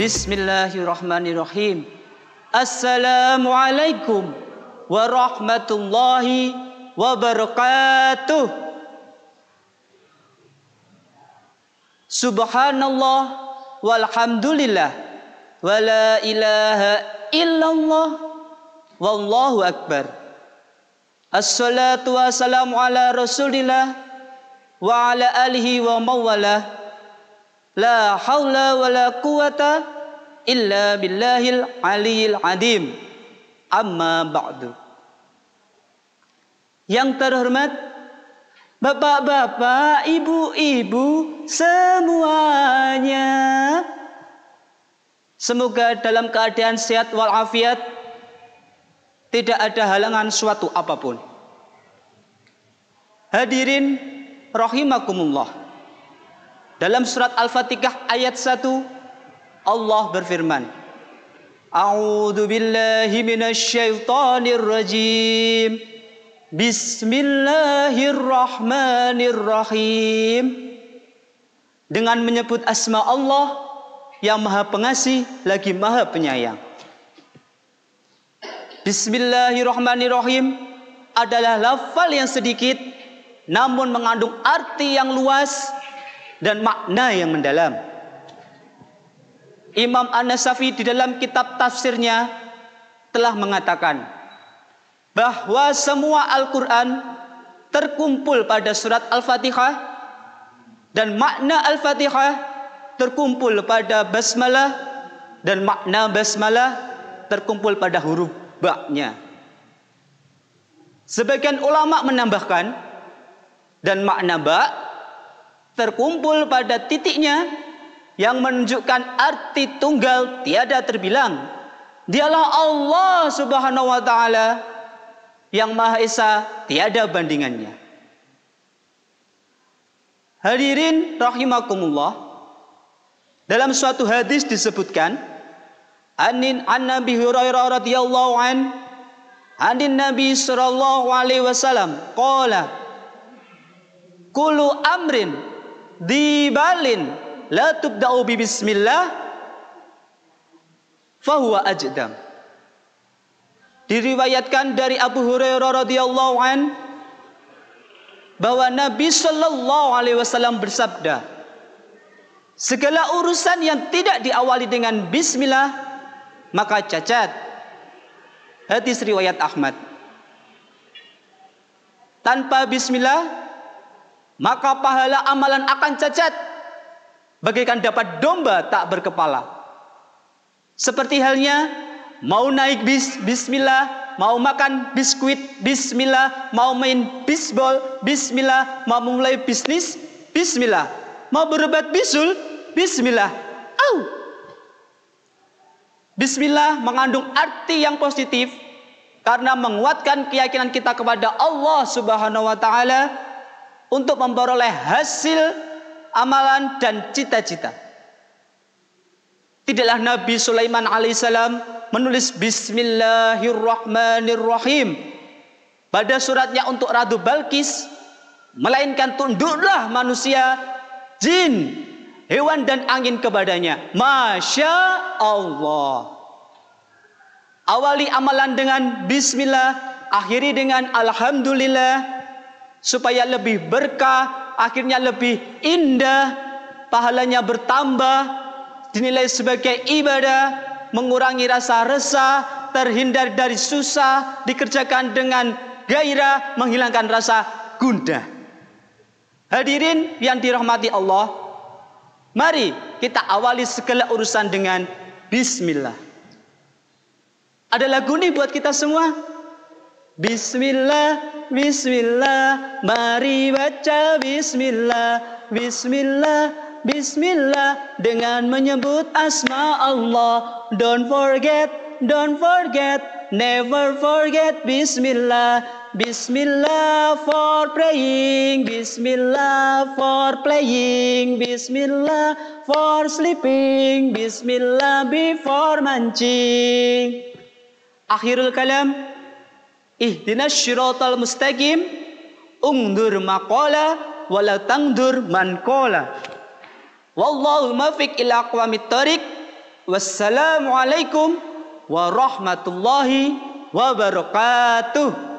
Bismillahirrahmanirrahim. Assalamualaikum warahmatullahi wabarakatuh. Subhanallah walhamdulillah wala ilaha illallah wallahu akbar. Assalatu wassalamu ala Rasulillah wa ala alihi wa mawalah La haula wa la quwata illa billahil aliyil adim. Amma ba'du. Yang terhormat Bapak-bapak, ibu-ibu, semuanya. Semoga dalam keadaan sehat walafiat tidak ada halangan suatu apapun. Hadirin rahimakumullah. Dalam surat Al-Fatihah ayat 1 Allah berfirman A'udzu billahi minasyaitonir rajim Bismillahirrahmanirrahim Dengan menyebut asma Allah yang Maha Pengasih lagi Maha Penyayang Bismillahirrahmanirrahim adalah lafal yang sedikit namun mengandung arti yang luas dan makna yang mendalam. Imam An-Nasafi di dalam kitab tafsirnya telah mengatakan bahwa semua Al-Quran terkumpul pada surat Al-Fatihah dan makna Al-Fatihah terkumpul pada basmalah dan makna basmalah terkumpul pada huruf ba-nya. Sebagian ulama menambahkan dan makna ba' terkumpul pada titiknya yang menunjukkan arti tunggal tiada terbilang. Dialah Allah Subhanahu wa taala yang Maha Esa, tiada bandingannya. Hadirin rahimakumullah. Dalam suatu hadis disebutkan Anin an Nabi Hurairah radhiyallahu an Anin Nabi sallallahu alaihi wasallam qala Kulu amrin dibalin la tubda'u bi bismillah fahuwa ajdam. Diriwayatkan dari Abu Hurairah radhiyallahu an bahwa Nabi sallallahu alaihi wasallam bersabda, segala urusan yang tidak diawali dengan bismillah maka cacat. Hadis riwayat Ahmad. Tanpa bismillah maka pahala amalan akan cacat bagaikan dapat domba tak berkepala. Seperti halnya mau naik bis bismillah, mau makan biskuit bismillah, mau main bisbol bismillah, mau mulai bisnis bismillah, mau berobat bisul bismillah. Au. Bismillah mengandung arti yang positif karena menguatkan keyakinan kita kepada Allah Subhanahu wa taala untuk memperoleh hasil amalan dan cita-cita. Tidaklah Nabi Sulaiman alaihissalam menulis Bismillahirrahmanirrahim pada suratnya untuk Ratu Balkis, melainkan tunduklah manusia, jin, hewan dan angin kepadanya. Masya Allah. Awali amalan dengan Bismillah, akhiri dengan Alhamdulillah, supaya lebih berkah, akhirnya lebih indah, pahalanya bertambah, dinilai sebagai ibadah, mengurangi rasa resah, terhindar dari susah, dikerjakan dengan gairah, menghilangkan rasa gundah. Hadirin yang dirahmati Allah, mari kita awali segala urusan dengan bismillah. Ada lagu nih buat kita semua. Bismillah Bismillah Mari baca Bismillah Bismillah Bismillah dengan menyebut asma Allah. Don't forget, don't forget, never forget Bismillah. Bismillah for praying, Bismillah for playing, Bismillah for sleeping, Bismillah before mancing. Akhirul kalam. Ihdinas syiratal mustaqim ungdur maqala wala tangdur man qala. Wallahu muwaffiq ila aqwamit thariq. Wassalamualaikum warahmatullahi wabarakatuh.